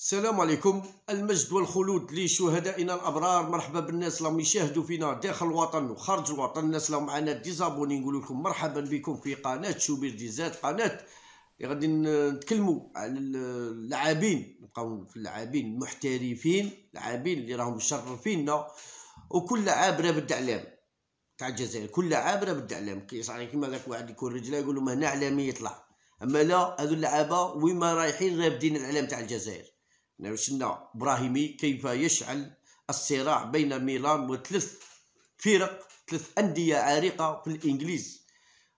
السلام عليكم المجد والخلود لشهدائنا الابرار مرحبا بالناس اللي يشاهدوا فينا داخل الوطن وخارج الوطن الناس اللي معنا ديزابوني نقول لكم مرحبا بكم في قناه شوبير ديزات قناه اللي غادي نتكلموا على اللاعبين نبقاو في اللاعبين المحترفين اللاعبين اللي راهم مشرفينا وكل لاعب رابد اعلام تاع الجزائر كل لاعب رابد اعلام كيصحى كيما قالك واحد يكون رجله يقول لهم هنا اعلامي يطلع اما لا هذو اللعابه وين ما رايحين رابدين الاعلام تاع الجزائر شنا ابراهيمي كيف يشعل الصراع بين ميلان وثلاث فرق ثلاث انديه عريقه في الانجليز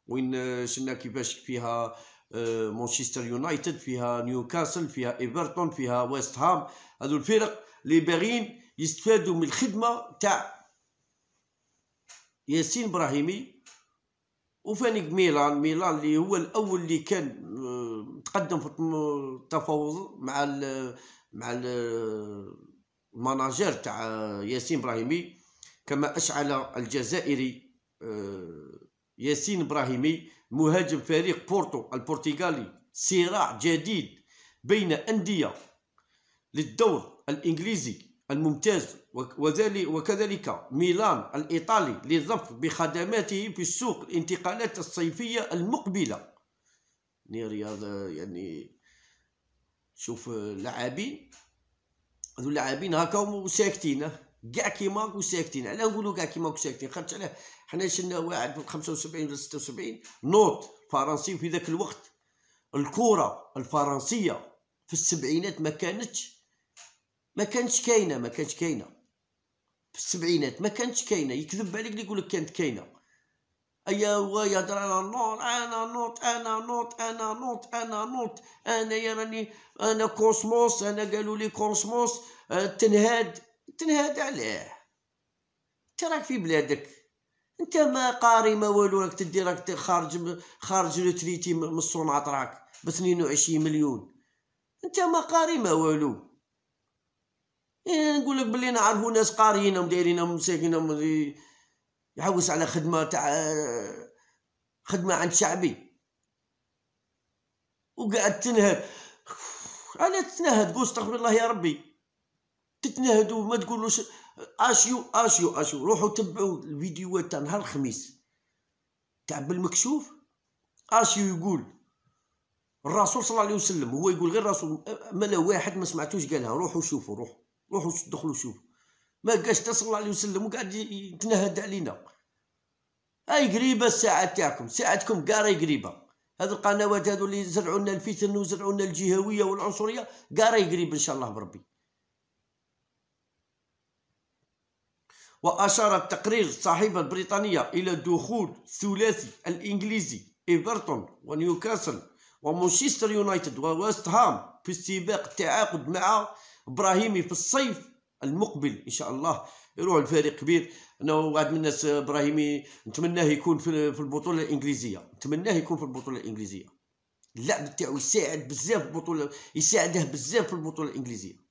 وين آه، شفنا كيفاش فيها آه، مانشستر يونايتد فيها نيوكاسل فيها ايفرتون فيها ويست هام هذو الفرق اللي باغيين يستفادوا من الخدمه تاع ياسين ابراهيمي وفانيك ميلان ميلان اللي هو الاول اللي كان آه، تقدم في التفاوض مع مع المناجر تاع ياسين ابراهيمي كما اشعل الجزائري آه، ياسين ابراهيمي مهاجم فريق بورتو البرتغالي صراع جديد بين انديه للدور الانجليزي الممتاز وكذلك ميلان الايطالي للظف بخدماته في السوق الانتقالات الصيفيه المقبله يعني يعني شوف اللاعبين آه، هذو اللاعبين هكا وساكتين آه، كاع كيما وساكتين علاه نقولوا كاع كيما وساكتين خاطرش علاه حنا شلنا واحد في 75 ولا 76 نوط فرنسي في ذاك الوقت الكره الفرنسيه في السبعينات ما كانتش ما كانتش كاينه ما كانتش كاينه في السبعينات ما كانتش كاينه يكذب عليك اللي يقول لك كانت كاينه يا ويا انا نوت انا نوت انا نوت انا نوت انا نوت انا يا راني انا كوسموس انا قالوا لي كوسموس أه، تنهاد تنهاد عليه انت راك في بلادك انت ما قاري ما والو راك تدي راك خارج خارج تريتي من الصنعه راك ب 22 مليون انت ما قاري ما والو يعني نقول لك بلي نعرفو ناس قاريين دايرينهم دايرين هم يحوس على خدمة تاع خدمة عند شعبي وقعد تنهد على تنهد قول استغفر الله يا ربي تتنهد وما تقولوش اشيو اشيو اشيو روحوا تبعوا الفيديوهات تاع نهار الخميس تاع بالمكشوف اشيو يقول الرسول صلى الله عليه وسلم هو يقول غير الرسول ملا واحد ما سمعتوش قالها روحوا شوفوا روحوا روحوا دخلوا شوفوا ما قاش حتى صلى الله عليه وسلم وقاعد يتنهد علينا هاي قريبه الساعه تاعكم ساعتكم قاري قريبه هذه القنوات هذو اللي زرعوا لنا الفتن وزرعوا لنا الجهويه والعنصريه قاري قريب ان شاء الله بربي وأشار التقرير صاحبة البريطانيه إلى دخول الثلاثي الإنجليزي إيفرتون ونيوكاسل ومانشستر يونايتد وويست هام في سباق التعاقد مع إبراهيمي في الصيف المقبل ان شاء الله يروح لفريق كبير انا واحد من الناس ابراهيمي نتمناه يكون في البطوله الانجليزيه نتمناه يكون في البطوله الانجليزيه اللعب تاعو يساعد بزاف البطوله يساعده بزاف في البطوله الانجليزيه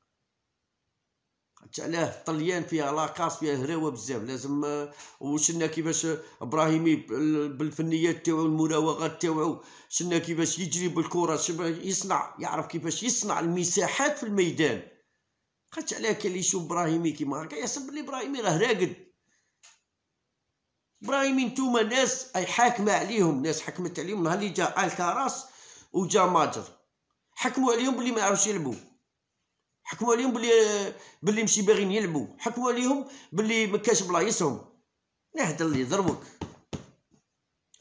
حتى علاه الطليان فيها لاكاس فيها هراوه بزاف لازم آه، وشنا كيفاش ابراهيمي بالفنيات تاعو المراوغات تاعو شنا كيفاش يجري بالكره يصنع يعرف كيفاش يصنع المساحات في الميدان بقاتش عليها يشوف ابراهيمي كيما هكا يحسب بلي ابراهيمي راه راقد ابراهيمي نتوما ناس اي حاكمه عليهم ناس حكمت عليهم نهار اللي جا الكاراس وجا ماجر حكموا عليهم بلي ما يعرفوش يلعبوا حكموا عليهم بلي بلي ماشي باغيين يلعبوا حكموا عليهم بلي ما كاش بلايصهم نهدر اللي ضربك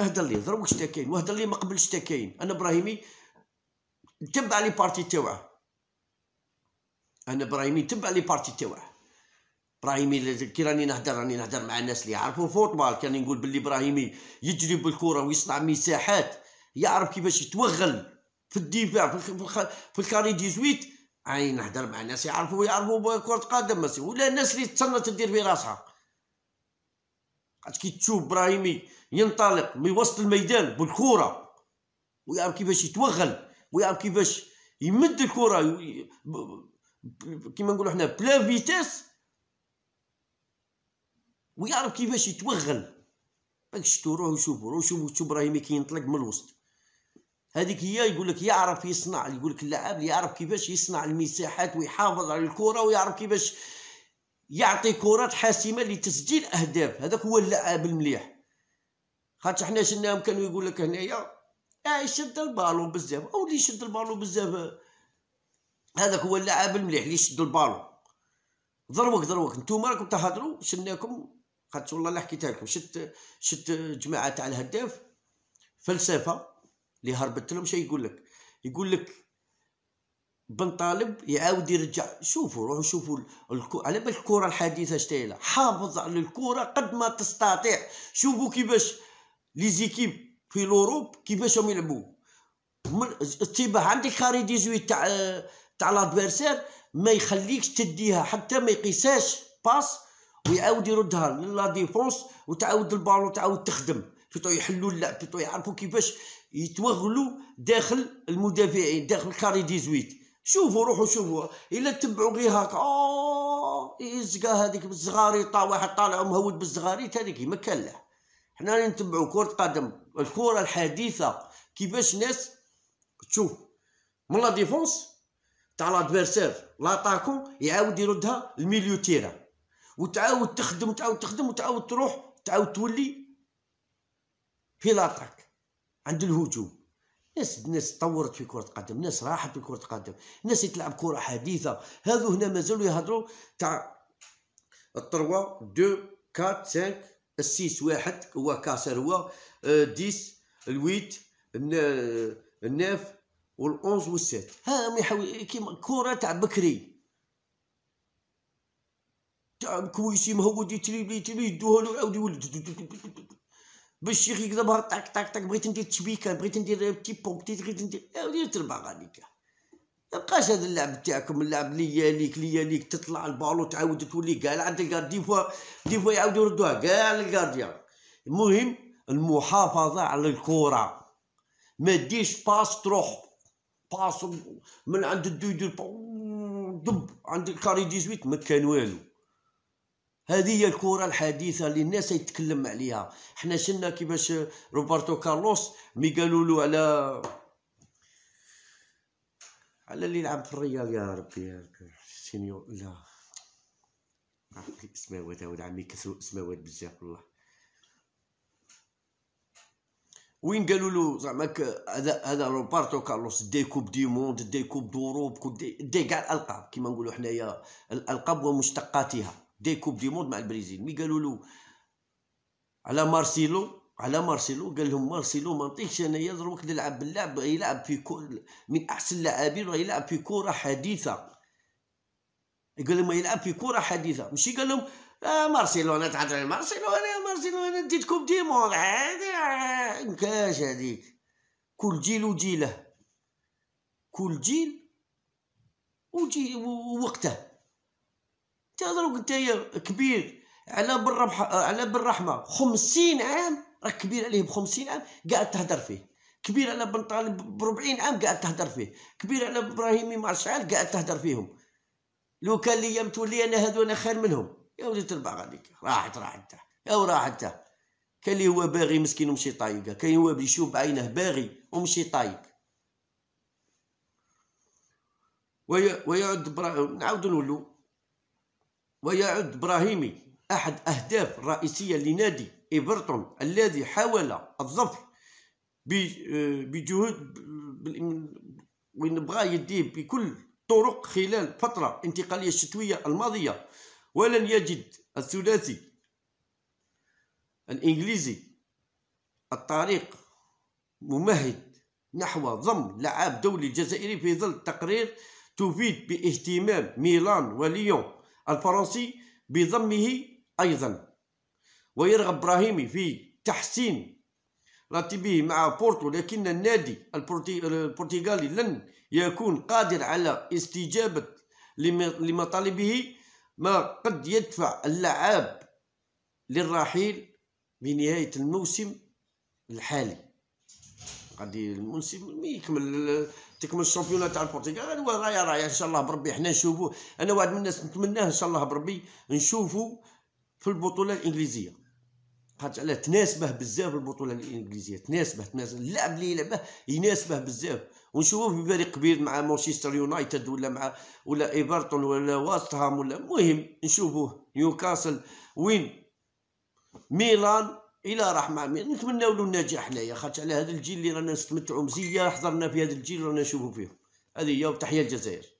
اهدر اللي ضربك شتا كاين وهدر اللي ما قبلش شتا كاين انا ابراهيمي تبع لي بارتي تاوعه انا ابراهيمي تبع لي بارتي تاوعه ابراهيمي كي راني نهدر راني نهدر مع الناس اللي يعرفوا الفوتبال كان نقول باللي ابراهيمي يجري بالكره ويصنع مساحات يعرف كيفاش يتوغل في الدفاع في, الخ... في الكاري 18 عين نهدر مع الناس يعرفوا يعرفوا كره قدم ولا الناس اللي تصنت تدير في راسها كي تشوف ابراهيمي ينطلق من وسط الميدان بالكره ويعرف كيفاش يتوغل ويعرف كيفاش يمد الكره كيما نقولوا حنا بلا فيتاس ويعرف كيفاش يتوغل راك شتو روحو شوفو روحو شوفو شوف ابراهيمي كي ينطلق من الوسط هذيك هي يقول لك يعرف يصنع يقول لك اللاعب اللي يعرف كيفاش يصنع المساحات ويحافظ على الكره ويعرف كيفاش يعطي كرات حاسمه لتسجيل اهداف هذاك هو اللاعب المليح خاطر حنا شناهم كانوا يقول لك هنايا اه يشد البالون بزاف او اللي يشد البالون بزاف هذاك هو اللاعب المليح اللي يشد البالون ضربك ضربك نتوما راكم تهضروا شناكم خاطر والله لا حكيت لكم شت شت جماعه تاع الهداف فلسفه اللي هربت لهم شي يقول لك يقول لك بن طالب يعاود يرجع شوفوا روحوا شوفوا الكو... على بالك الكره الحديثه شتايله حافظ على الكره قد ما تستطيع شوفوا كيفاش لي زيكيب في لوروب كيفاش هم يلعبوا من... اتباع عندك خاري 18 تاع تاع لادفيرسير ما يخليكش تديها حتى ما يقيساش باس ويعاود يردها لا ديفونس وتعاود البالون تعاود تخدم بيطو يحلوا اللعب بيطو يعرفوا كيفاش يتوغلوا داخل المدافعين داخل كاري 18 شوفوا روحوا شوفوا الا تبعوا غير هكا اه يزقا هذيك بالزغاريطه واحد طالع مهود بالزغاريط هذيك ما كان له حنا راني نتبعوا كره قدم الكره الحديثه كيفاش ناس تشوف من لا ديفونس تاع لادفيرسير لاطاكو يعاود يردها الميليو تيرا وتعاود تخدم تعاود تخدم وتعاود تروح تعاود تولي في لاتاك عند الهجوم ناس ناس طورت في كرة قدم ناس راحت في كرة قدم ناس تلعب كرة حديثة هذو هنا مازالوا يهضروا تاع التروا دو كات سانك السيس واحد هو كاسر هو آه، ديس الويت الناف وال11 وال7 ها كيما كره تاع بكري تاع كويسي مهود يتريبلي يتريبلي يدوها له يعاود يولد باش الشيخ يقلبها تاك تاك تاك بغيت ندير تشبيكه بغيت ندير بتي بوم بغيت ندير عاودي تربع غاديك مابقاش هذا اللعب تاعكم اللعب لياليك لياليك تطلع البالو تعاود تولي كاع عند الكارد دي فوا دي فوا يعاودو يردوها كاع للكارديان المهم المحافظه على الكره ما ديش باس تروح باس من عند الدو يدير دب عند الكاري 18 ما كان والو هذه هي الكره الحديثه اللي الناس يتكلم عليها حنا شلنا كيفاش روبرتو كارلوس مي قالوا له على على اللي يلعب في الريال يا ربي يا ربي سينيور لا عرفت الاسماوات ولد عمي كسروا اسماوات بزاف والله وين قالوا له زعما هذا هذا روبارتو كارلوس دي كوب دي موند دي كوب دوروب دي, دي كاع الالقاب كيما نقولوا حنايا الالقاب ومشتقاتها دي كوب دي موند مع البرازيل مي قالوا له على مارسيلو على مارسيلو قال لهم مارسيلو ما نطيقش انايا دروك نلعب باللعب يلعب في كو من احسن اللاعبين يلعب في كره حديثه قال لهم يلعب في كره حديثه ماشي قال لهم آه، مارسيلونا تهضر على مارسيلونا مارسيلونا ديتكم ديمون هادي آه، نكاش هاديك كل جيل وجيله كل جيل وجي ووقته تهضروا انت كبير على بالربح على بالرحمه 50 عام راك كبير عليه ب 50 عام قاعد تهضر فيه كبير على بن طالب ب 40 عام قاعد تهضر فيه كبير على ابراهيمي مع قاعد تهضر فيهم لو كان ليا متولي انا هذو انا خير منهم يا ولدي تربع غاديك راحت راحت تحت يا راحت تحت كاين اللي هو باغي مسكين ومشي طايق كاين هو بيشوف بعينه باغي ومشي طايق ويعد برا... نعاود نولو ويعد ابراهيمي احد اهداف الرئيسيه لنادي ايفرتون الذي حاول الظفر بجهود وين بغى يديه بكل طرق خلال فترة انتقالية الشتوية الماضية ولن يجد الثلاثي الإنجليزي الطريق ممهد نحو ضم لعاب دولي الجزائري في ظل تقرير تفيد باهتمام ميلان وليون الفرنسي بضمه أيضا ويرغب إبراهيمي في تحسين راتبه مع بورتو لكن النادي البرتغالي لن يكون قادر على استجابة لمطالبه ما قد يدفع اللعاب للرحيل بنهاية الموسم الحالي غادي الموسم مي يكمل تكمل الشامبيون تاع البرتغال و رايا رايا ان شاء الله بربي حنا نشوفو انا واحد من الناس نتمناه ان شاء الله بربي نشوفو في البطوله الانجليزيه قالت علاه تناسبه بزاف البطوله الانجليزيه تناسبه تناسبه اللعب اللي يلعبه يناسبه بزاف ونشوفوه في فريق كبير مع مانشستر يونايتد ولا مع ولا ايفرتون ولا واستهام ولا المهم نشوفوه نيوكاسل وين ميلان الى رحمه ميلان نتمنوا له النجاح حنايا خاطر على هذا الجيل اللي رانا نستمتعوا مزيان حضرنا في هذا الجيل رانا نشوفوا فيه هذه هي وتحيه الجزائر